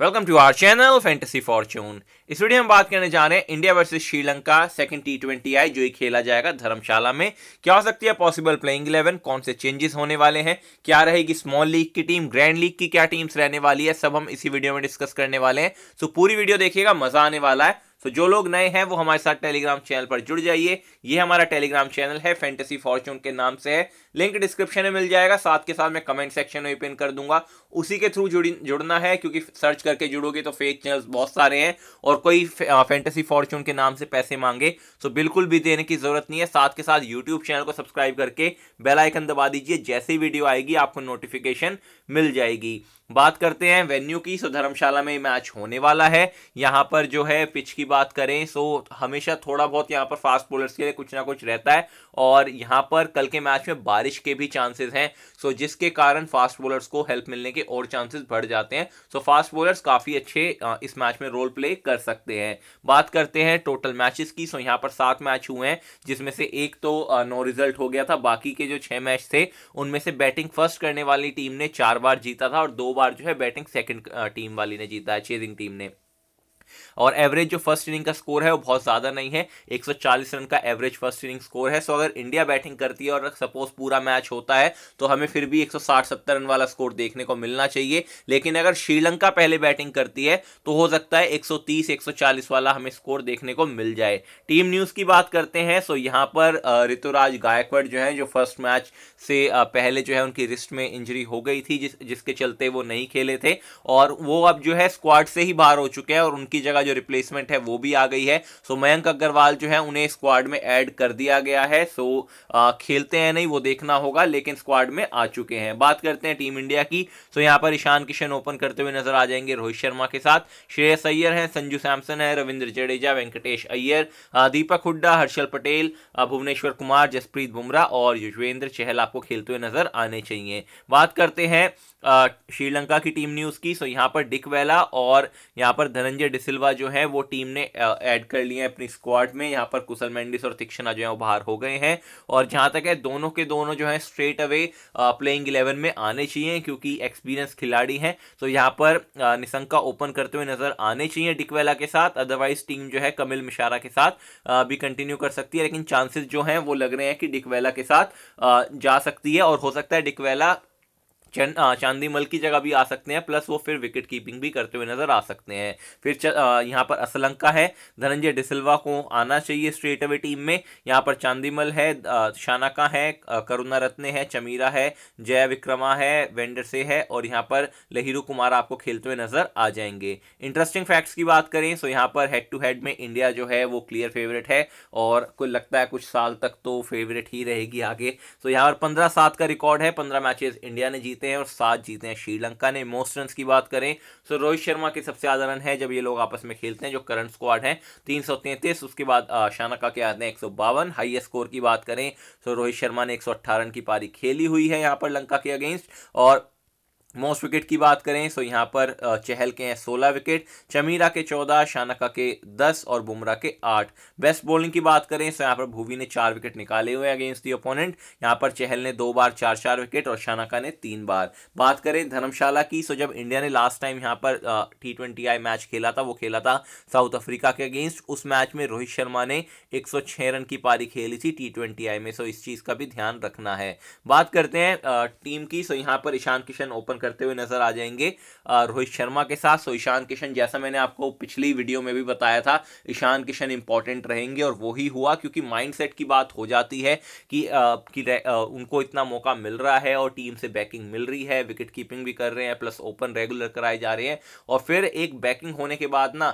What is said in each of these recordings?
welcome to our channel fantasy fortune इस video में बात करने जा रहे हैं India versus Sri Lanka second T twenty I जो ही खेला जाएगा धर्मशाला में क्या हो सकती है पॉसिबल प्लेइंग इलेवन कौन से चेंजेस होने वाले हैं क्या रहेगी स्मॉल लीग की टीम ग्रैंड लीग की क्या टीम्स रहने वाली है सब हम इसी वीडियो में डिस्कस करने वाले हैं सो पूरी वीडियो देखिएगा मजा आने वाला है सो जो लोग नए हैं वो हमारे साथ टेलीग्राम चैनल पर जुड़ जाइए ये हमारा टेलीग्राम चैनल है फैंटेसी फॉर्च्यून के नाम से है लिंक डिस्क्रिप्शन में मिल जाएगा साथ के साथ मैं कमेंट सेक्शन में पिन कर दूंगा उसी के थ्रू जुड़ना है क्योंकि सर्च करके जुड़ोगे तो फेक चैनल्स बहुत सारे हैं और कोई फैंटेसी फॉर्च्यून के नाम से पैसे मांगे सो तो बिल्कुल भी देने की जरूरत नहीं है साथ के साथ यूट्यूब चैनल को सब्सक्राइब करके बेलाइकन दबा दीजिए जैसी वीडियो आएगी आपको नोटिफिकेशन मिल जाएगी बात करते हैं वेन्यू की सो धर्मशाला में मैच होने वाला है यहाँ पर जो है पिच की बात करें सो हमेशा थोड़ा बहुत यहाँ पर फास्ट बॉलर्स के लिए कुछ ना कुछ रहता है और यहाँ पर कल के मैच में बारिश के भी चांसेस हैं सो जिसके कारण फास्ट बॉलर्स को हेल्प मिलने के और चांसेस बढ़ जाते हैं सो फास्ट बॉलर्स काफ़ी अच्छे इस मैच में रोल प्ले कर सकते हैं बात करते हैं टोटल मैचेस की सो यहाँ पर सात मैच हुए हैं जिसमें से एक तो नो रिजल्ट हो गया था बाकी के जो छः मैच थे उनमें से बैटिंग फर्स्ट करने वाली टीम ने चार बार जीता था और दो बार जो है बैटिंग सेकेंड टीम वाली ने जीता है चेजिंग टीम ने और एवरेज जो फर्स्ट इनिंग का स्कोर है वो बहुत ज़्यादा नहीं है 140 रन का एवरेज फर्स्ट इनिंग स्कोर है सो अगर इंडिया बैटिंग करती है और सपोज पूरा मैच होता है तो हमें फिर भी 160-70 रन वाला स्कोर देखने को मिलना चाहिए लेकिन अगर श्रीलंका पहले बैटिंग करती है तो हो सकता है 130 140 वाला हमें स्कोर देखने को मिल जाए टीम न्यूज़ की बात करते हैं सो यहाँ पर ऋतुराज गायकवाड़ जो है जो फर्स्ट मैच से पहले जो है उनकी रिस्ट में इंजरी हो गई थी जिस जिसके चलते वो नहीं खेले थे और वो अब जो है स्क्वाड से ही बाहर हो चुके हैं और उनकी जगह का जो रिप्लेसमेंट है वो भी आ गई है सो मयंक अग्रवाल जो है उन्हें स्क्वाड में ऐड कर दिया गया है सो आ, खेलते हैं नहीं वो देखना होगा लेकिन स्क्वाड में आ चुके हैं बात करते हैं टीम इंडिया की सो यहाँ पर ईशान किशन ओपन करते हुए नजर आ जाएंगे रोहित शर्मा के साथ श्रेयस अय्यर हैं संजू सैमसन है रविंद्र जडेजा वेंकटेश अय्यर दीपक हुड्डा हर्षल पटेल भुवनेश्वर कुमार जसप्रीत बुमराह और युजवेंद्र चहल आपको खेलते हुए नजर आने चाहिए बात करते हैं श्रीलंका की टीम न्यूज की सो यहाँ पर डिक वेला और यहाँ पर धनंजय डिसिल्वा जो है वो टीम ने ऐड कर लिए हैं अपनी स्क्वाड में यहाँ पर कुशल मैंडिस और तिक्षणा जो है वो बाहर हो गए हैं और जहाँ तक है दोनों के दोनों जो है स्ट्रेट अवे प्लेइंग इलेवन में आने चाहिए क्योंकि एक्सपीरियंस खिलाड़ी हैं तो यहाँ पर निशंका ओपन करते हुए नजर आने चाहिए डिकवेला के साथ अदरवाइज टीम जो है कमिल मिशारा के साथ भी कंटिन्यू कर सकती है लेकिन चांसेस जो हैं वो लग रहे हैं कि डिकवेला के साथ जा सकती है और हो सकता है डिकवेला चांदीमल की जगह भी आ सकते हैं प्लस वो फिर विकेट कीपिंग भी करते हुए नजर आ सकते हैं फिर यहाँ पर असलंका है धनंजय डिसल्वा को आना चाहिए स्ट्रेट अवे टीम में यहाँ पर चांदीमल है शानाका है करुणा रत्ने है चमीरा है जय विक्रमा है वेंडरसे है और यहाँ पर लहिरू कुमार आपको खेलते हुए नजर आ जाएंगे इंटरेस्टिंग फैक्ट्स की बात करें सो यहाँ पर हेड टू हेड में इंडिया जो है वो क्लियर फेवरेट है और कुछ लगता है कुछ साल तक तो फेवरेट ही रहेगी आगे सो यहाँ पर पंद्रह सात का रिकॉर्ड है पंद्रह मैचेस इंडिया ने जीते जीते हैं और सात जीते हैं श्रीलंका ने मोस्ट रन की बात करें तो रोहित शर्मा के सबसे ज़्यादा रन है जब ये लोग आपस में खेलते हैं जो करंट स्क्वाड है तीन उसके बाद शानका के आते हैं एक हाई स्कोर की बात करें तो रोहित शर्मा ने एक रन की पारी खेली हुई है यहाँ पर लंका के अगेंस्ट और मोस्ट विकेट की बात करें तो यहाँ पर चहल के हैं सोलह विकेट चमीरा के चौदह शानका के दस और बुमराह के आठ बेस्ट बॉलिंग की बात करें तो यहाँ पर भूवी ने चार विकेट निकाले हुए अगेंस्ट दी ओपोनेंट यहाँ पर चहल ने दो बार चार चार विकेट और शानका ने तीन बार बात करें धर्मशाला की सो तो जब इंडिया ने लास्ट टाइम यहाँ पर टी ट्वेंटी आई मैच खेला था वो खेला था साउथ अफ्रीका के अगेंस्ट उस मैच में रोहित शर्मा ने एक रन की पारी खेली थी टी ट्वेंटी आई में सो तो इस चीज़ का भी ध्यान रखना है बात करते हैं टीम की सो तो यहाँ पर ईशान किशन ओपन करते हुए नजर आ जाएंगे रोहित शर्मा के साथ सो ईशान किशन जैसा मैंने आपको पिछली वीडियो में भी बताया था ईशान किशन इंपॉर्टेंट रहेंगे और वही हुआ क्योंकि माइंडसेट की बात हो जाती है कि, आ, कि आ, उनको इतना मौका मिल रहा है और टीम से बैकिंग मिल रही है विकेट कीपिंग भी कर रहे हैं प्लस ओपन रेगुलर कराए जा रहे हैं और फिर एक बैकिंग होने के बाद ना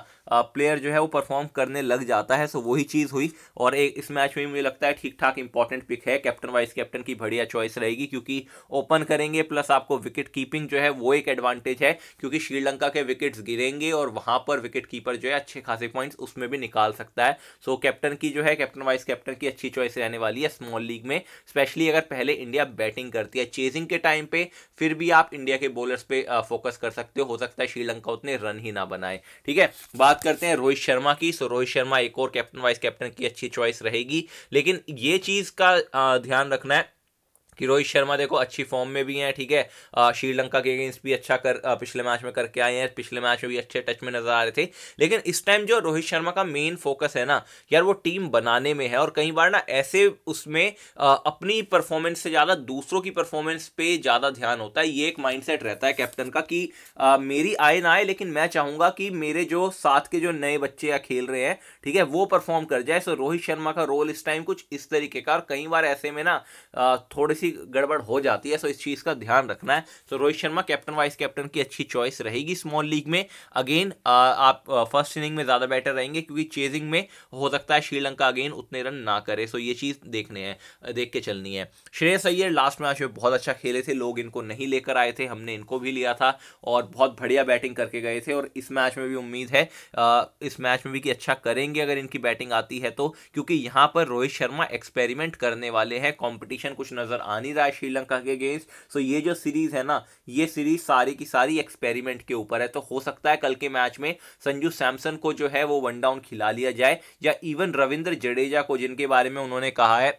प्लेयर जो है वो परफॉर्म करने लग जाता है सो वही चीज़ हुई और एक इस मैच में मुझे लगता है ठीक ठाक इंपॉर्टेंट पिक है कैप्टन वाइस कैप्टन की बढ़िया चॉइस रहेगी क्योंकि ओपन करेंगे प्लस आपको विकेट कीपिंग बैटिंग जो है वो एक एडवांटेज है क्योंकि श्रीलंका के विकेट्स गिरेंगे और वहां पर विकेट कीपर जो है अच्छे खासे पॉइंट्स उसमें भी निकाल सकता है सो कैप्टन की जो है कैप्टन वाइस कैप्टन की अच्छी चॉइस रहने वाली है स्मॉल लीग में स्पेशली अगर पहले इंडिया बैटिंग करती है चेजिंग के टाइम पे फिर भी आप इंडिया के बॉलर्स पे फोकस कर सकते हो हो सकता है श्रीलंका उतने रन ही ना बनाए ठीक है बात करते हैं रोहित शर्मा की सो रोहित शर्मा एक और कैप्टन वाइस कैप्टन की अच्छी चॉइस रहेगी लेकिन ये चीज का ध्यान रखना है कि रोहित शर्मा देखो अच्छी फॉर्म में भी हैं ठीक है श्रीलंका के अगेंस्ट भी अच्छा कर आ, पिछले मैच में करके आए हैं पिछले मैच में भी अच्छे टच में नजर आ रहे थे लेकिन इस टाइम जो रोहित शर्मा का मेन फोकस है ना यार वो टीम बनाने में है और कई बार ना ऐसे उसमें आ, अपनी परफॉर्मेंस से ज़्यादा दूसरों की परफॉर्मेंस पे ज़्यादा ध्यान होता है ये एक माइंड रहता है कैप्टन का कि आ, मेरी आए ना आए लेकिन मैं चाहूँगा कि मेरे जो साथ के जो नए बच्चे या खेल रहे हैं ठीक है वो परफॉर्म कर जाए सो रोहित शर्मा का रोल इस टाइम कुछ इस तरीके का और कई बार ऐसे में ना थोड़े सी गड़बड़ हो जाती है सो इस चीज़ का ध्यान रखना है so Rohit Sharma captain vice captain की अच्छी चॉइस रहेगी स्मॉल लीग में अगेन आप फर्स्ट इनिंग में ज़्यादा बेटर रहेंगे क्योंकि चेजिंग में हो सकता है श्रीलंका अगेन उतने रन ना करे सो ये चीज़ देखने हैं देख के चलनी है श्रेयस अय्यर लास्ट मैच में बहुत अच्छा खेले थे लोग इनको नहीं लेकर आए थे हमने इनको भी लिया था और बहुत बढ़िया बैटिंग करके गए थे और इस मैच में भी उम्मीद है इस मैच में भी कि अच्छा करेंगे अगर इनकी बैटिंग आती है तो क्योंकि यहाँ पर रोहित शर्मा एक्सपेरिमेंट करने वाले हैं कॉम्पिटिशन कुछ नज़र आनी रहा है श्रीलंका के अगेंस्ट सो ये जो सीरीज़ है ना ये सीरीज़ सारी की सारी एक्सपेरिमेंट के ऊपर है तो हो सकता है कल के मैच में संजू सैमसन को जो है वो वन डाउन खिला लिया जाए या इवन रविंद्र जडेजा को जिनके बारे में उन्होंने कहा है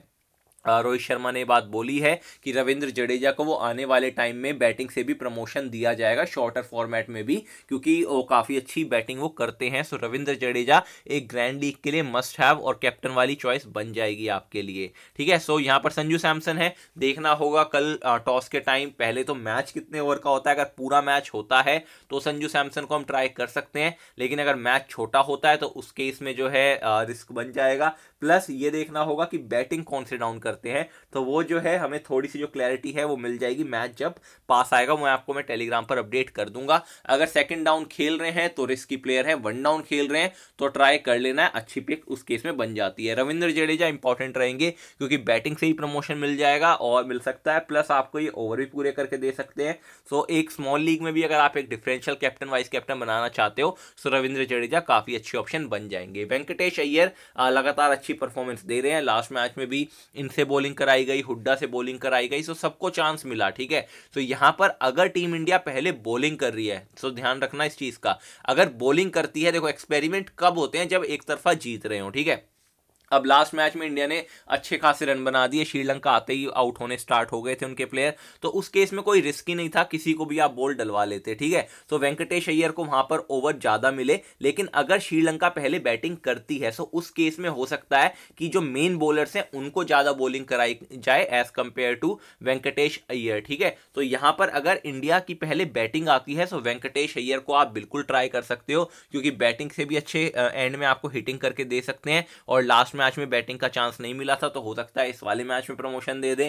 रोहित शर्मा ने बात बोली है कि रविंद्र जडेजा को वो आने वाले टाइम में बैटिंग से भी प्रमोशन दिया जाएगा शॉर्टर फॉर्मेट में भी क्योंकि वो काफ़ी अच्छी बैटिंग वो करते हैं सो रविंद्र जडेजा एक ग्रैंड लीग के लिए मस्ट हैव और कैप्टन वाली चॉइस बन जाएगी आपके लिए ठीक है सो यहाँ पर संजू सैमसन है देखना होगा कल टॉस के टाइम पहले तो मैच कितने ओवर का होता है अगर पूरा मैच होता है तो संजू सैमसन को हम ट्राई कर सकते हैं लेकिन अगर मैच छोटा होता है तो उस केस में जो है रिस्क बन जाएगा प्लस ये देखना होगा कि बैटिंग कौन से डाउन करते हैं तो वो जो है हमें थोड़ी सी जो क्लैरिटी है वो मिल जाएगी मैच जब पास आएगा मैं आपको मैं टेलीग्राम पर अपडेट कर दूंगा अगर सेकंड डाउन खेल रहे हैं तो रिस्की प्लेयर है वन डाउन खेल रहे हैं तो ट्राई कर लेना है अच्छी पिक उस केस में बन जाती है रविंद्र जडेजा इंपॉर्टेंट रहेंगे क्योंकि बैटिंग से ही प्रमोशन मिल जाएगा और मिल सकता है प्लस आपको ये ओवर भी पूरे करके दे सकते हैं सो एक स्मॉल लीग में भी अगर आप एक डिफरेंशियल कैप्टन वाइस कैप्टन बनाना चाहते हो तो रविंद्र जडेजा काफ़ी अच्छे ऑप्शन बन जाएंगे वेंकटेश अय्यर लगातार अच्छी अच्छी परफॉर्मेंस दे रहे हैं लास्ट मैच में भी इनसे बॉलिंग कराई गई हुड्डा से बॉलिंग कराई गई सो सबको चांस मिला ठीक है सो यहां पर अगर टीम इंडिया पहले बॉलिंग कर रही है सो ध्यान रखना इस चीज़ का अगर बॉलिंग करती है देखो एक्सपेरिमेंट कब होते हैं जब एक तरफा जीत रहे हो ठीक है अब लास्ट मैच में इंडिया ने अच्छे खासे रन बना दिए श्रीलंका आते ही आउट होने स्टार्ट हो गए थे उनके प्लेयर तो उस केस में कोई रिस्क ही नहीं था किसी को भी आप बॉल डलवा लेते ठीक है तो वेंकटेश अय्यर को वहां पर ओवर ज्यादा मिले लेकिन अगर श्रीलंका पहले बैटिंग करती है तो उस केस में हो सकता है कि जो मेन बॉलर्स हैं उनको ज्यादा बॉलिंग कराई जाए as compare to Venkatesh Iyer ठीक है तो यहां पर अगर इंडिया की पहले बैटिंग आती है तो वेंकटेश अय्यर को आप बिल्कुल ट्राई कर सकते हो क्योंकि बैटिंग से भी अच्छे एंड में आपको हिटिंग करके दे सकते हैं और लास्ट में मैच में बैटिंग का चांस नहीं मिला था तो हो सकता है इस वाले मैच में प्रमोशन दे दें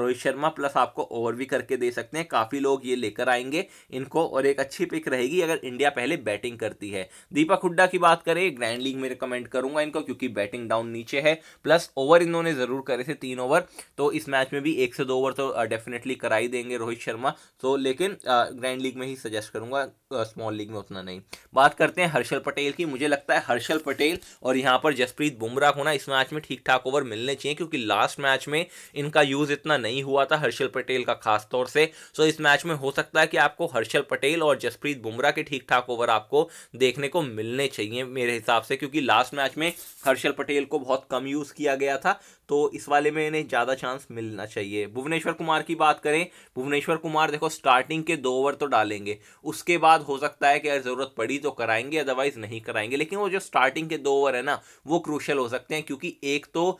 रोहित शर्मा प्लस आपको ओवर भी करके दे सकते हैं काफ़ी लोग ये लेकर आएंगे इनको और एक अच्छी पिक रहेगी अगर इंडिया पहले बैटिंग करती है दीपक हुड्डा की बात करें ग्रैंड लीग में रिकमेंड करूंगा इनको क्योंकि बैटिंग डाउन नीचे है प्लस ओवर इन्होंने ज़रूर करे थे तीन ओवर तो इस मैच में भी एक से दो ओवर तो डेफिनेटली कराई देंगे रोहित शर्मा तो लेकिन ग्रैंड लीग में ही सजेस्ट करूंगा स्मॉल लीग में उतना नहीं बात करते हैं हर्षल पटेल की मुझे लगता है हर्षल पटेल और यहाँ पर जसप्रीत बुमराह होना ना इस मैच में ठीक ठाक ओवर मिलने चाहिए क्योंकि लास्ट मैच में इनका यूज इतना नहीं हुआ था हर्षल पटेल का खास तौर से सो इस मैच में हो सकता है कि आपको हर्षल पटेल और जसप्रीत बुमराह के ठीक ठाक ओवर आपको देखने को मिलने चाहिए मेरे हिसाब से क्योंकि लास्ट मैच में हर्षल पटेल को बहुत कम यूज किया गया था तो इस वाले में इन्हें ज़्यादा चांस मिलना चाहिए भुवनेश्वर कुमार की बात करें भुवनेश्वर कुमार देखो स्टार्टिंग के दो ओवर तो डालेंगे उसके बाद हो सकता है कि अगर ज़रूरत पड़ी तो कराएंगे अदरवाइज नहीं कराएंगे लेकिन वो जो स्टार्टिंग के दो ओवर है ना वो क्रूशल हो सकते हैं सकते हैं क्योंकि एक तो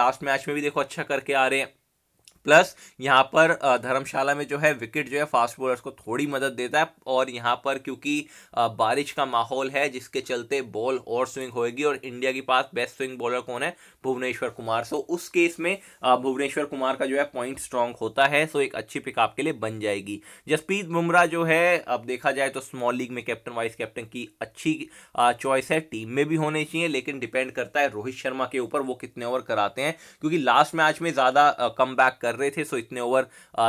लास्ट मैच में भी देखो अच्छा करके आ रहे हैं प्लस यहाँ पर धर्मशाला में जो है विकेट जो है फास्ट बॉलर्स को थोड़ी मदद देता है और यहाँ पर क्योंकि बारिश का माहौल है जिसके चलते बॉल और स्विंग होएगी और इंडिया के पास बेस्ट स्विंग बॉलर कौन है भुवनेश्वर कुमार सो उस केस में भुवनेश्वर कुमार का जो है पॉइंट स्ट्रांग होता है सो एक अच्छी पिक आपके लिए बन जाएगी जसप्रीत बुमराह जो है अब देखा जाए तो स्मॉल लीग में कैप्टन वाइस कैप्टन की अच्छी चॉइस है टीम में भी होने चाहिए लेकिन डिपेंड करता है रोहित शर्मा के ऊपर वो कितने ओवर कराते हैं क्योंकि लास्ट मैच में ज़्यादा कम बैक कर कर रहे थे सो इतने ओवर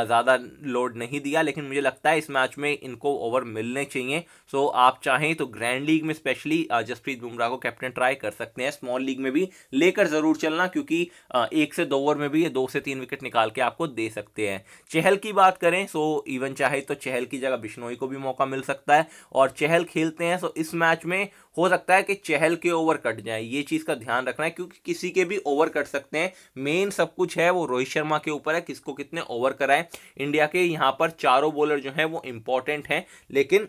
ज़्यादा लोड नहीं दिया लेकिन मुझे लगता है इस मैच में इनको ओवर मिलने चाहिए सो आप चाहें तो ग्रैंड लीग में स्पेशली जसप्रीत बुमराह को कैप्टन ट्राई कर सकते हैं स्मॉल लीग में भी लेकर ज़रूर चलना क्योंकि एक से दो ओवर में भी ये दो से तीन विकेट निकाल के आपको दे सकते हैं चहल की बात करें सो इवन चाहे तो चहल की जगह बिश्नोई को भी मौका मिल सकता है और चहल खेलते हैं सो इस मैच में हो सकता है कि चहल के ओवर कट जाए ये चीज़ का ध्यान रखना है क्योंकि किसी के भी ओवर कट सकते हैं मेन सब कुछ है वो रोहित शर्मा के ऊपर है किसको कितने ओवर कराए इंडिया के यहाँ पर चारों बॉलर जो हैं वो इंपॉर्टेंट हैं लेकिन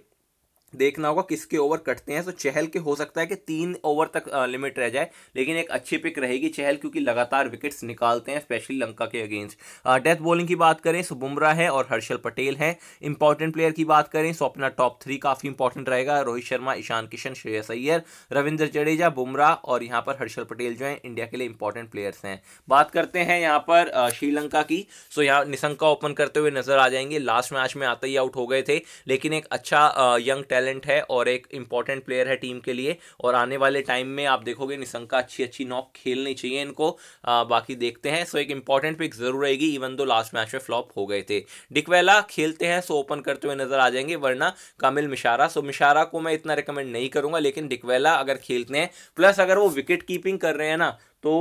देखना होगा किसके ओवर कटते हैं तो चहल के हो सकता है कि तीन ओवर तक लिमिट रह जाए लेकिन एक अच्छी पिक रहेगी चहल क्योंकि लगातार विकेट्स निकालते हैं स्पेशली लंका के अगेंस्ट डेथ बॉलिंग की बात करें तो बुमराह है और हर्षल पटेल है इंपॉर्टेंट प्लेयर की बात करें तो अपना टॉप थ्री काफ़ी इंपॉर्टेंट रहेगा रोहित शर्मा ईशान किशन श्रेयस अय्यर रविंद्र जडेजा बुमराह और यहाँ पर हर्षल पटेल जो है इंडिया के लिए इंपॉर्टेंट प्लेयर्स हैं बात करते हैं यहाँ पर श्रीलंका की सो यहाँ निशंका ओपन करते हुए नजर आ जाएंगे लास्ट मैच में आते ही आउट हो गए थे लेकिन एक अच्छा यंग टैलेंट टैलेंट है और एक इंपॉर्टेंट प्लेयर है टीम के लिए और आने वाले टाइम में आप देखोगे निशंका अच्छी अच्छी नॉक खेलनी चाहिए इनको आ, बाकी देखते हैं सो एक इंपॉर्टेंट पिक जरूर रहेगी इवन दो लास्ट मैच में फ्लॉप हो गए थे डिकवेला खेलते हैं सो ओपन करते हुए नजर आ जाएंगे वरना कामिल मिशारा सो मिशारा को मैं इतना रिकमेंड नहीं करूंगा लेकिन डिकवेला अगर खेलते हैं प्लस अगर वो विकेट कीपिंग कर रहे हैं ना तो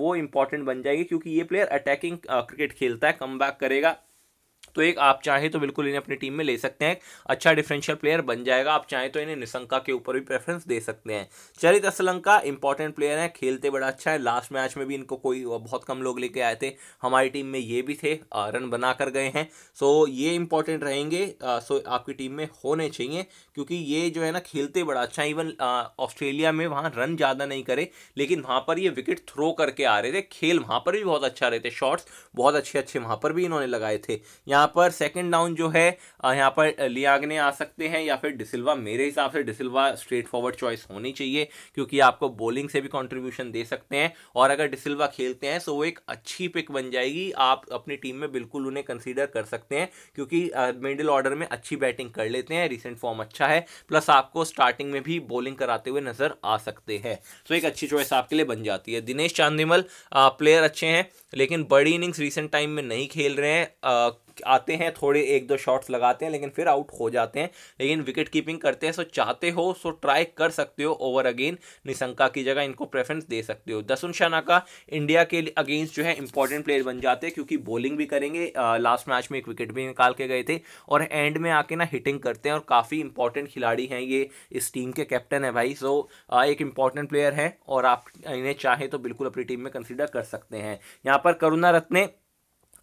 वो इंपॉर्टेंट बन जाएगी क्योंकि ये प्लेयर अटैकिंग क्रिकेट खेलता है कम करेगा तो एक आप चाहें तो बिल्कुल इन्हें अपनी टीम में ले सकते हैं अच्छा डिफरेंशियल प्लेयर बन जाएगा आप चाहें तो इन्हें निशंका के ऊपर भी प्रेफरेंस दे सकते हैं चरित असलंका इंपॉर्टेंट प्लेयर है खेलते बड़ा अच्छा है लास्ट मैच में भी इनको कोई बहुत कम लोग लेके आए थे हमारी टीम में ये भी थे रन बना कर गए हैं सो ये इंपॉर्टेंट रहेंगे सो आपकी टीम में होने चाहिए क्योंकि ये जो है ना खेलते बड़ा अच्छा इवन ऑस्ट्रेलिया में वहाँ रन ज़्यादा नहीं करे लेकिन वहाँ पर ये विकेट थ्रो करके आ रहे थे खेल वहाँ पर भी बहुत अच्छा रहे थे शॉट्स बहुत अच्छे अच्छे वहाँ पर भी इन्होंने लगाए थे यहाँ यहाँ पर सेकंड डाउन जो है यहाँ पर लियागने आ सकते हैं या फिर डिसिल्वा मेरे हिसाब से डिसिल्वा स्ट्रेट फॉरवर्ड चॉइस होनी चाहिए क्योंकि आपको बॉलिंग से भी कॉन्ट्रीब्यूशन दे सकते हैं और अगर डिसिल्वा खेलते हैं तो वो एक अच्छी पिक बन जाएगी आप अपनी टीम में बिल्कुल उन्हें कंसिडर कर सकते हैं क्योंकि मिडिल ऑर्डर में अच्छी बैटिंग कर लेते हैं रिसेंट फॉर्म अच्छा है प्लस आपको स्टार्टिंग में भी बॉलिंग कराते हुए नजर आ सकते हैं तो एक अच्छी चॉइस आपके लिए बन जाती है दिनेश चांदीमल प्लेयर अच्छे हैं लेकिन बड़ी इनिंग्स रिसेंट टाइम में नहीं खेल रहे हैं आते हैं थोड़े एक दो शॉट्स लगाते हैं लेकिन फिर आउट हो जाते हैं लेकिन विकेट कीपिंग करते हैं सो चाहते हो सो ट्राई कर सकते हो ओवर अगेन निशंका की जगह इनको प्रेफरेंस दे सकते हो दसुन का इंडिया के अगेंस्ट जो है इंपॉर्टेंट प्लेयर बन जाते हैं क्योंकि बॉलिंग भी करेंगे लास्ट मैच में एक विकेट भी निकाल के गए थे और एंड में आके ना हिटिंग करते हैं और काफ़ी इंपॉर्टेंट खिलाड़ी हैं ये इस टीम के कैप्टन है भाई सो एक इंपॉर्टेंट प्लेयर है और आप इन्हें चाहें तो बिल्कुल अपनी टीम में कंसिडर कर सकते हैं यहाँ पर करुणा रत्ने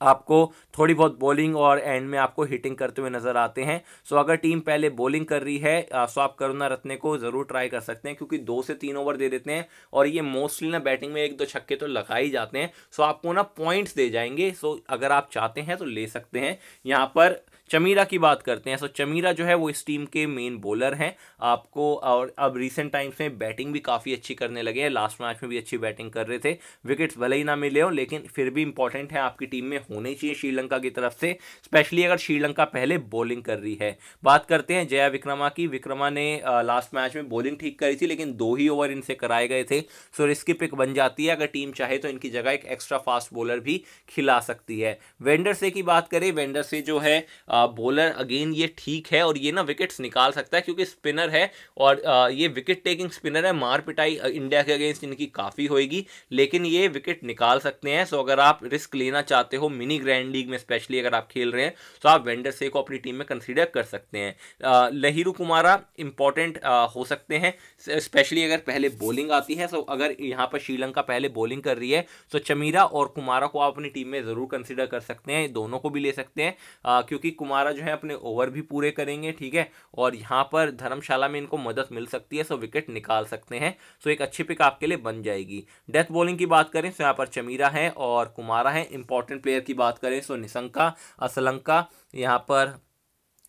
आपको थोड़ी बहुत बॉलिंग और एंड में आपको हिटिंग करते हुए नजर आते हैं सो अगर टीम पहले बॉलिंग कर रही है सो आप करुणा रत्ने को जरूर ट्राई कर सकते हैं क्योंकि दो से तीन ओवर दे देते हैं और ये मोस्टली ना बैटिंग में एक दो छक्के तो लगा ही जाते हैं सो आपको ना पॉइंट्स दे जाएंगे सो अगर आप चाहते हैं तो ले सकते हैं यहाँ पर चमीरा की बात करते हैं सो चमीरा जो है वो इस टीम के मेन बॉलर हैं आपको और अब रिसेंट टाइम्स में बैटिंग भी काफ़ी अच्छी करने लगे हैं लास्ट मैच में भी अच्छी बैटिंग कर रहे थे विकेट्स भले ही ना मिले हो लेकिन फिर भी इंपॉर्टेंट है आपकी टीम में होने चाहिए श्रीलंका की तरफ से स्पेशली अगर श्रीलंका पहले बॉलिंग कर रही है बात करते हैं जया विक्रमा की विक्रमा ने लास्ट मैच में बॉलिंग ठीक करी थी लेकिन दो ही ओवर इनसे कराए गए थे सो रिस्की पिक बन जाती है अगर टीम चाहे तो इनकी जगह एक एक्स्ट्रा फास्ट बॉलर भी खिला सकती है वेंडर से की बात करें वेंडर से जो है आ, बॉलर अगेन ये ठीक है और ये ना विकेट्स निकाल सकता है क्योंकि स्पिनर है और आ, ये विकेट टेकिंग स्पिनर है मार पिटाई इंडिया के अगेंस्ट इनकी काफ़ी होगी लेकिन ये विकेट निकाल सकते हैं सो अगर आप रिस्क लेना चाहते हो मिनी ग्रैंड लीग में स्पेशली अगर आप खेल रहे हैं तो आप वेंडर से को अपनी टीम में कंसिडर कर सकते हैं लहिरू कुमारा इंपॉर्टेंट हो सकते हैं स्पेशली अगर पहले बॉलिंग आती है सो अगर यहाँ पर श्रीलंका पहले बॉलिंग कर रही है तो चमीरा और कुमारा को आप अपनी टीम में ज़रूर कंसिडर कर सकते हैं दोनों को भी ले सकते हैं क्योंकि कुमारा जो है अपने ओवर भी पूरे करेंगे ठीक है और यहाँ पर धर्मशाला में इनको मदद मिल सकती है सो विकेट निकाल सकते हैं सो एक अच्छी पिक आपके लिए बन जाएगी डेथ बॉलिंग की बात करें सो यहाँ पर चमीरा है और कुमारा है इंपॉर्टेंट प्लेयर की बात करें सो निशंका असलंका यहाँ पर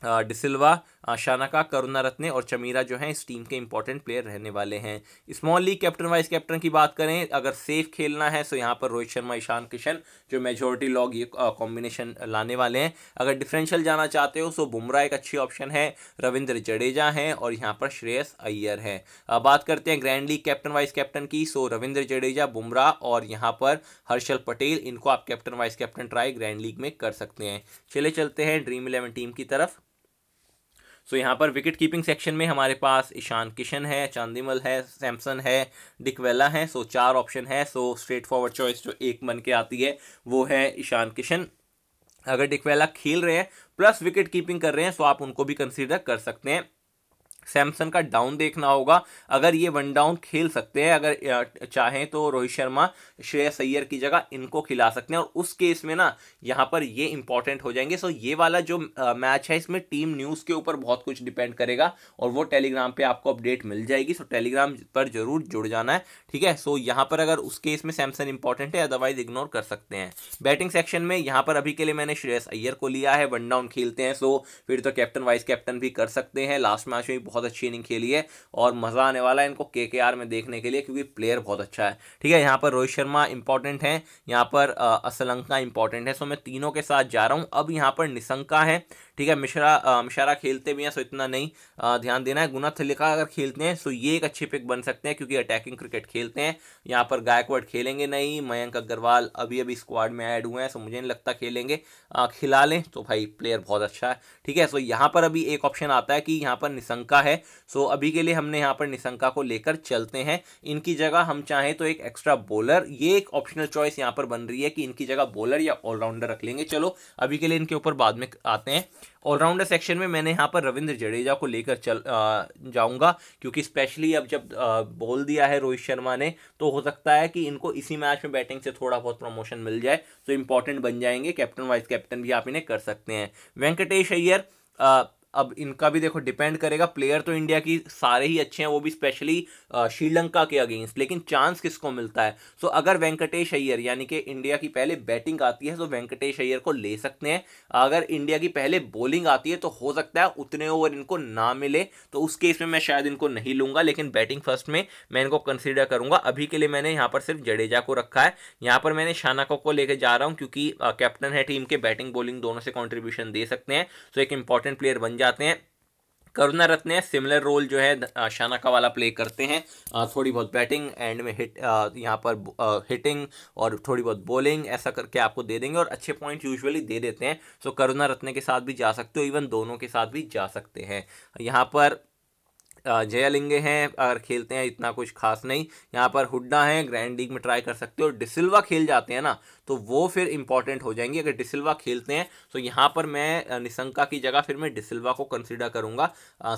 डिसिल्वा शानका करुणा रत्ने और चमीरा जो है इस टीम के इंपॉर्टेंट प्लेयर रहने वाले हैं small league captain vice captain की बात करें अगर सेफ खेलना है तो यहाँ पर रोहित शर्मा ईशान किशन जो मेजोरिटी लॉग ये कॉम्बिनेशन लाने वाले हैं अगर डिफरेंशियल जाना चाहते हो तो बुमराह एक अच्छी ऑप्शन है रविंद्र जडेजा हैं और यहाँ पर श्रेयस अय्यर है बात करते हैं grand league captain vice captain की सो तो रविंद्र जडेजा बुमराह और यहाँ पर हर्षल पटेल इनको आप captain vice captain try grand league में कर सकते हैं चले चलते हैं ड्रीम इलेवन टीम की तरफ सो यहाँ पर विकेट कीपिंग सेक्शन में हमारे पास ईशान किशन है चांदीमल है सैमसन है डिकवेला है सो चार ऑप्शन है सो स्ट्रेट फॉरवर्ड चॉइस जो एक बन के आती है वो है ईशान किशन अगर डिकवेला खेल रहे हैं प्लस विकेट कीपिंग कर रहे हैं सो आप उनको भी कंसिडर कर सकते हैं सैमसन का डाउन देखना होगा अगर ये वन डाउन खेल सकते हैं अगर चाहें तो रोहित शर्मा श्रेयस सैयर की जगह इनको खिला सकते हैं और उस केस में ना यहाँ पर ये इंपॉर्टेंट हो जाएंगे सो ये वाला जो मैच है इसमें टीम न्यूज़ के ऊपर बहुत कुछ डिपेंड करेगा और वो टेलीग्राम पर आपको अपडेट मिल जाएगी सो टेलीग्राम पर जरूर जुड़ जाना है ठीक है सो यहाँ पर अगर उस केस में सैमसन इंपॉर्टेंट है अदरवाइज इग्नोर कर सकते हैं बैटिंग सेक्शन में यहाँ पर अभी के लिए मैंने श्रेयस अय्यर को लिया है वन डाउन खेलते हैं सो फिर तो कैप्टन वाइस कैप्टन भी कर सकते हैं लास्ट मैच में बहुत अच्छी इनिंग खेली है और मज़ा आने वाला है इनको के में देखने के लिए क्योंकि प्लेयर बहुत अच्छा है ठीक है यहाँ पर रोहित शर्मा इंपॉर्टेंट है यहाँ पर असलंका इंपॉर्टेंट है सो मैं तीनों के साथ जा रहा हूँ अब यहाँ पर निशंका है ठीक है मिश्रा मिश्रा खेलते भी हैं सो इतना नहीं ध्यान देना है गुना थलिका अगर खेलते हैं सो ये एक अच्छे पिक बन सकते हैं क्योंकि अटैकिंग क्रिकेट खेलते हैं यहाँ पर गायकवाड खेलेंगे नहीं मयंक अग्रवाल अभी अभी स्क्वाड में ऐड हुए हैं सो मुझे नहीं लगता खेलेंगे खिला लें तो भाई प्लेयर बहुत अच्छा है ठीक है सो यहाँ पर अभी एक ऑप्शन आता है कि यहाँ पर निशंका है सो अभी के लिए हमने यहाँ पर निशंका को लेकर चलते हैं इनकी जगह हम चाहें तो एक एक्स्ट्रा बॉलर ये एक ऑप्शनल चॉइस यहाँ पर बन रही है कि इनकी जगह बॉलर या ऑलराउंडर रख लेंगे चलो अभी के लिए इनके ऊपर बाद में आते हैं ऑलराउंडर सेक्शन में मैंने यहाँ पर रविंद्र जडेजा को लेकर चल जाऊँगा क्योंकि स्पेशली अब जब बोल दिया है रोहित शर्मा ने तो हो सकता है कि इनको इसी मैच में बैटिंग से थोड़ा बहुत प्रमोशन मिल जाए तो इंपॉर्टेंट बन जाएंगे कैप्टन वाइस कैप्टन भी आप इन्हें कर सकते हैं वेंकटेश अय्यर अब इनका भी देखो डिपेंड करेगा प्लेयर तो इंडिया की सारे ही अच्छे हैं वो भी स्पेशली श्रीलंका के अगेंस्ट लेकिन चांस किसको मिलता है सो so, अगर वेंकटेश अय्यर यानी कि इंडिया की पहले बैटिंग आती है तो वेंकटेश अय्यर को ले सकते हैं अगर इंडिया की पहले बॉलिंग आती है तो हो सकता है उतने ओवर इनको ना मिले तो उस केस में मैं शायद इनको नहीं लूंगा लेकिन बैटिंग फर्स्ट में मैं इनको कंसिडर करूंगा अभी के लिए मैंने यहाँ पर सिर्फ जडेजा को रखा है यहाँ पर मैंने शानाको को लेकर जा रहा हूँ क्योंकि कैप्टन है टीम के बैटिंग बॉलिंग दोनों से कॉन्ट्रीब्यूशन दे सकते हैं सो एक इंपॉर्टेंट प्लेयर बन जाते हैं करुणा रत्न सिमिलर रोल जो है शाना का वाला प्ले करते हैं थोड़ी बहुत बैटिंग एंड में हिट यहाँ पर हिटिंग और थोड़ी बहुत बॉलिंग ऐसा करके आपको दे देंगे और अच्छे पॉइंट यूजुअली दे देते हैं सो करुणा रत्न के साथ भी जा सकते हो इवन दोनों के साथ भी जा सकते हैं यहाँ पर जयालिंगे हैं अगर खेलते हैं इतना कुछ खास नहीं यहाँ पर हुड्डा हैं ग्रैंड लीग में ट्राई कर सकते हो डिसिल्वा खेल जाते हैं ना तो वो फिर इंपॉर्टेंट हो जाएंगी अगर डिसिल्वा खेलते हैं तो यहाँ पर मैं निशंका की जगह फिर मैं डिसिल्वा को कंसिडर करूँगा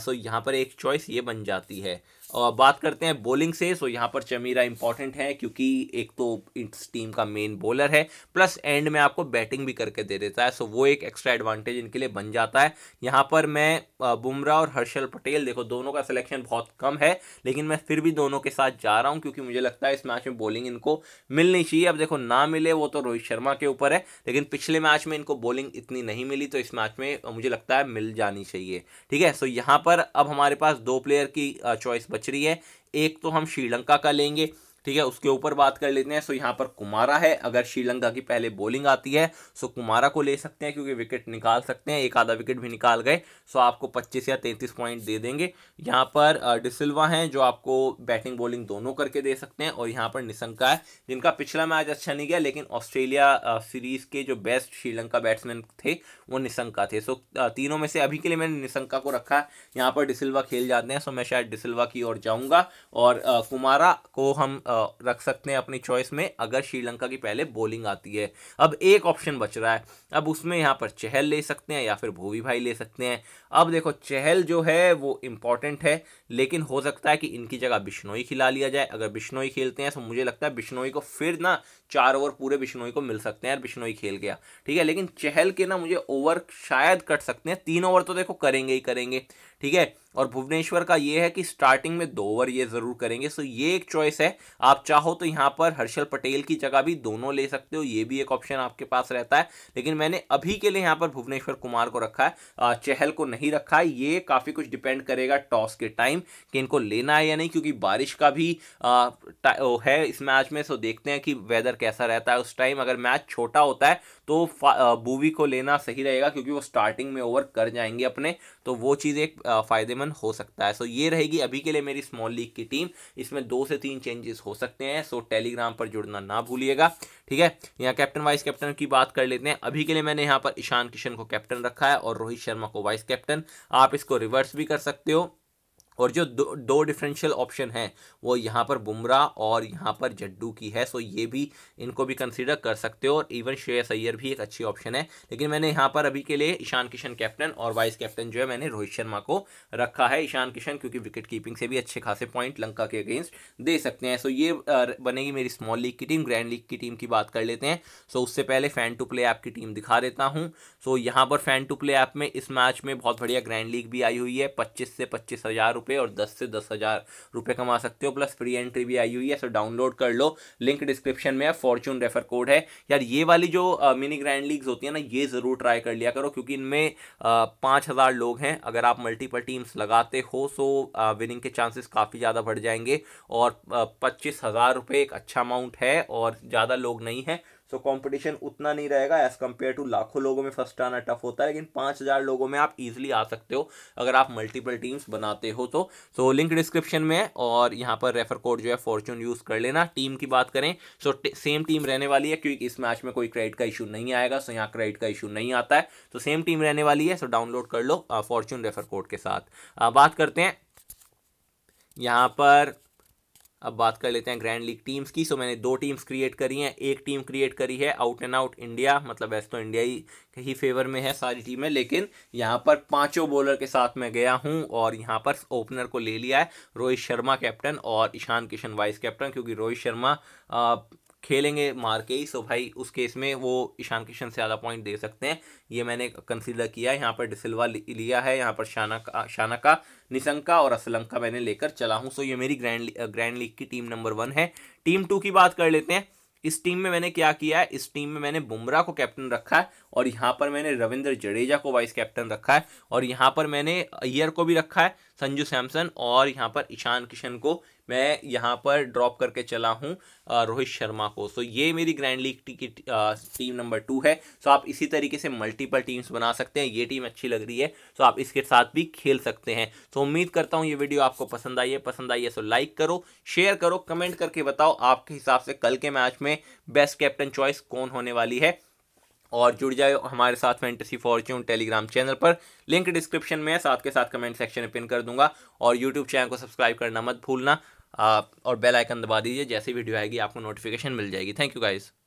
सो यहाँ पर एक चॉइस ये बन जाती है और बात करते हैं बॉलिंग से सो यहाँ पर चमीरा इंपॉर्टेंट है क्योंकि एक तो इस टीम का मेन बॉलर है प्लस एंड में आपको बैटिंग भी करके दे देता है सो वो एक एक्स्ट्रा एडवांटेज इनके लिए बन जाता है यहाँ पर मैं बुमराह और हर्षल पटेल देखो दोनों का सिलेक्शन बहुत कम है लेकिन मैं फिर भी दोनों के साथ जा रहा हूँ क्योंकि मुझे लगता है इस मैच में बॉलिंग इनको मिलनी चाहिए अब देखो ना मिले वो तो रोहित शर्मा के ऊपर है लेकिन पिछले मैच में इनको बॉलिंग इतनी नहीं मिली तो इस मैच में मुझे लगता है मिल जानी चाहिए ठीक है सो यहाँ पर अब हमारे पास दो प्लेयर की चॉइस बच रही है एक तो हम श्रीलंका का लेंगे ठीक है उसके ऊपर बात कर लेते हैं सो यहाँ पर कुमारा है अगर श्रीलंका की पहले बॉलिंग आती है सो कुमारा को ले सकते हैं क्योंकि विकेट निकाल सकते हैं एक आधा विकेट भी निकाल गए सो आपको पच्चीस या तैंतीस पॉइंट दे देंगे यहाँ पर डिसिल्वा हैं जो आपको बैटिंग बॉलिंग दोनों करके दे सकते हैं और यहाँ पर निशंका है जिनका पिछला मैच अच्छा नहीं गया लेकिन ऑस्ट्रेलिया सीरीज के जो बेस्ट श्रीलंका बैट्समैन थे वो निशंका थे सो तीनों में से अभी के लिए मैंने निशंका को रखा है यहाँ पर डिसिल्वा खेल जाते हैं सो मैं शायद डिसिल्वा की ओर जाऊँगा और कुमारा को हम रख सकते हैं अपनी चॉइस में अगर श्रीलंका की पहले बॉलिंग आती है अब एक ऑप्शन बच रहा है अब उसमें यहाँ पर चहल ले सकते हैं या फिर भूवी भाई ले सकते हैं अब देखो चहल जो है वो इम्पॉर्टेंट है लेकिन हो सकता है कि इनकी जगह बिश्नोई खिला लिया जाए अगर बिश्नोई खेलते हैं तो मुझे लगता है बिश्नोई को फिर ना चार ओवर पूरे बिश्नोई को मिल सकते हैं बिश्नोई खेल गया ठीक है लेकिन चहल के ना मुझे ओवर शायद कट सकते हैं तीन ओवर तो देखो करेंगे ही करेंगे ठीक है और भुवनेश्वर का ये है कि स्टार्टिंग में दो ओवर ये ज़रूर करेंगे सो ये एक चॉइस है आप चाहो तो यहाँ पर हर्षल पटेल की जगह भी दोनों ले सकते हो ये भी एक ऑप्शन आपके पास रहता है लेकिन मैंने अभी के लिए यहाँ पर भुवनेश्वर कुमार को रखा है चहल को नहीं रखा है ये काफ़ी कुछ डिपेंड करेगा टॉस के टाइम कि इनको लेना है या नहीं क्योंकि बारिश का भी है इस मैच में सो देखते हैं कि वेदर कैसा रहता है उस टाइम अगर मैच छोटा होता है तो बूवी को लेना सही रहेगा क्योंकि वो स्टार्टिंग में ओवर कर जाएंगे अपने तो वो चीज़ एक फ़ायदेमंद हो सकता है सो ये रहेगी अभी के लिए मेरी स्मॉल लीग की टीम इसमें दो से तीन चेंजेस हो सकते हैं सो टेलीग्राम पर जुड़ना ना भूलिएगा ठीक है यहाँ कैप्टन वाइस कैप्टन की बात कर लेते हैं अभी के लिए मैंने यहाँ पर ईशान किशन को कैप्टन रखा है और रोहित शर्मा को वाइस कैप्टन आप इसको रिवर्स भी कर सकते हो और जो दो दो डिफरेंशियल ऑप्शन है वो यहाँ पर बुमराह और यहाँ पर जड्डू की है सो ये भी इनको भी कंसीडर कर सकते हो और इवन श्रेयस अय्यर भी एक अच्छी ऑप्शन है लेकिन मैंने यहाँ पर अभी के लिए ईशान किशन कैप्टन और वाइस कैप्टन जो है मैंने रोहित शर्मा को रखा है ईशान किशन क्योंकि विकेट कीपिंग से भी अच्छे खासे पॉइंट लंका के अगेंस्ट दे सकते हैं सो ये बनेगी मेरी स्मॉल लीग की टीम ग्रैंड लीग की टीम की बात कर लेते हैं सो उससे पहले फ़ैन टू प्ले ऐप की टीम दिखा देता हूँ सो यहाँ पर फ़ैन टू प्ले ऐप में इस मैच में बहुत बढ़िया ग्रैंड लीग भी आई हुई है पच्चीस से पच्चीस हज़ार रुपये और दस से दस हज़ार रुपये कमा सकते हो प्लस फ्री एंट्री भी आई हुई है सो डाउनलोड कर लो लिंक डिस्क्रिप्शन में है फॉर्चून रेफर कोड है यार ये वाली जो मिनी ग्रैंड लीग्स होती है ना ये ज़रूर ट्राई कर लिया करो क्योंकि इनमें पाँच हज़ार लोग हैं अगर आप मल्टीपल टीम्स लगाते हो सो विनिंग के चांसेस काफ़ी ज़्यादा बढ़ जाएंगे और पच्चीस हज़ार रुपये एक अच्छा अमाउंट है और ज़्यादा लोग नहीं हैं सो कंपटीशन उतना नहीं रहेगा एज कम्पेयर टू लाखों लोगों में फर्स्ट आना टफ होता है लेकिन पाँच हज़ार लोगों में आप इजिली आ सकते हो अगर आप मल्टीपल टीम्स बनाते हो तो सो लिंक डिस्क्रिप्शन में है और यहाँ पर रेफर कोड जो है फॉर्चून यूज़ कर लेना टीम की बात करें सो so, सेम टीम रहने वाली है क्योंकि इस मैच में कोई क्रेडिट का इशू नहीं आएगा सो so, यहाँ क्रेडिट का इशू नहीं आता है तो सेम टीम रहने वाली है सो so, डाउनलोड कर लो फॉर्चून रेफर कोड के साथ आ, uh, बात करते हैं यहाँ पर अब बात कर लेते हैं ग्रैंड लीग टीम्स की सो मैंने दो टीम्स क्रिएट करी हैं एक टीम क्रिएट करी है आउट एंड आउट इंडिया मतलब वैसे तो इंडिया ही ही फेवर में है सारी टीमें लेकिन यहाँ पर पांचों बॉलर के साथ मैं गया हूँ और यहाँ पर ओपनर को ले लिया है रोहित शर्मा कैप्टन और ईशान किशन वाइस कैप्टन क्योंकि रोहित शर्मा आ, खेलेंगे मार के ही सो भाई उस केस में वो ईशान किशन से ज़्यादा पॉइंट दे सकते हैं ये मैंने कंसिडर किया है यहाँ पर डिसिल्वा लिया है यहाँ पर शाना का शाना का निशंका और असलंका मैंने लेकर चला हूँ सो ये मेरी ग्रैंड ग्रैंड लीग की टीम नंबर वन है टीम टू की बात कर लेते हैं इस टीम में मैंने क्या किया है इस टीम में मैंने बुमराह को कैप्टन रखा है और यहाँ पर मैंने रविंद्र जडेजा को वाइस कैप्टन रखा है और यहाँ पर मैंने अय्यर को भी रखा है संजू सैमसन और यहाँ पर ईशान किशन को मैं यहाँ पर ड्रॉप करके चला हूँ रोहित शर्मा को सो ये मेरी ग्रैंड लीग की टीम नंबर टू है सो आप इसी तरीके से मल्टीपल टीम्स बना सकते हैं ये टीम अच्छी लग रही है सो आप इसके साथ भी खेल सकते हैं सो उम्मीद करता हूँ ये वीडियो आपको पसंद आई है पसंद आई है सो तो लाइक करो शेयर करो कमेंट करके बताओ आपके हिसाब से कल के मैच में बेस्ट कैप्टन चॉइस कौन होने वाली है और जुड़ जाए हमारे साथ फैंटेसी फॉर्च्यून टेलीग्राम चैनल पर लिंक डिस्क्रिप्शन में है साथ के साथ कमेंट सेक्शन में पिन कर दूंगा और यूट्यूब चैनल को सब्सक्राइब करना मत भूलना और बेल आइकन दबा दीजिए जैसी वीडियो आएगी आपको नोटिफिकेशन मिल जाएगी थैंक यू गाइज़